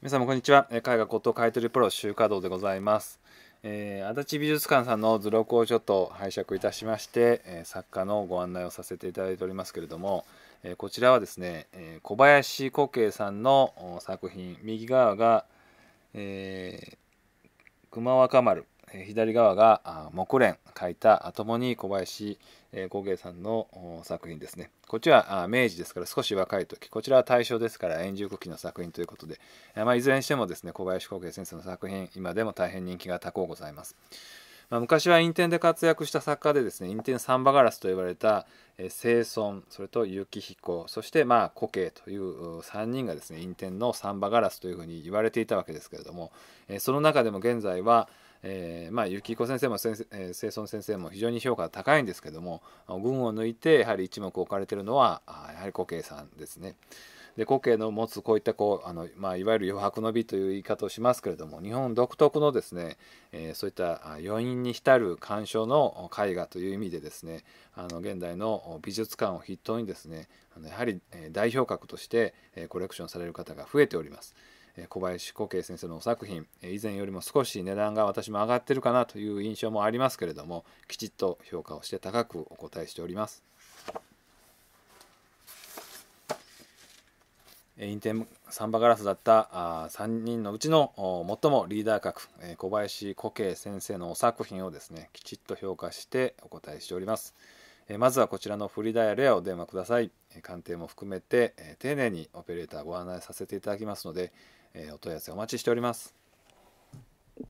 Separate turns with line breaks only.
皆さんもこんにちは絵画骨董買取プロ周華堂でございます、えー、足立美術館さんの図録をちょっと拝借いたしまして、え作家のご案内をさせていただいておりますけれども、えこちらはですね、え小林古慶さんの作品右側が、えー、熊若丸左側が木蓮書いた共に小林工芸さんの作品ですねこっちは明治ですから少し若い時こちらは大正ですから円熟期の作品ということで、まあ、いずれにしてもですね小林工芸先生の作品今でも大変人気が高うございます。まあ、昔はイ天で活躍した作家でですねイ天テサンバガラスと呼ばれた清尊それと結彦そしてまあ古慶という3人がですねイ天のサンバガラスというふうに言われていたわけですけれどもその中でも現在はえー、まあ幸彦先生も先生、えー、生存先生も非常に評価が高いんですけども群を抜いてやはり一目置かれてるのはやはり古慶さんですね。で古慶の持つこういったこうあの、まあ、いわゆる余白の美という言い方をしますけれども日本独特のですね、えー、そういった余韻に浸る鑑賞の絵画という意味でですねあの現代の美術館を筆頭にですねやはり代表格としてコレクションされる方が増えております。小林古慶先生の作品以前よりも少し値段が私も上がってるかなという印象もありますけれどもきちっと評価をして高くお答えしております。インテンサンバガラスだったあ3人のうちの最もリーダー格小林古慶先生の作品をですねきちっと評価してお答えしております。まずはこちらのフリーダイヤルへお電話ください。鑑定も含めて丁寧にオペレーターご案内させていただきますのでえー、お問い合わせお待ちしております。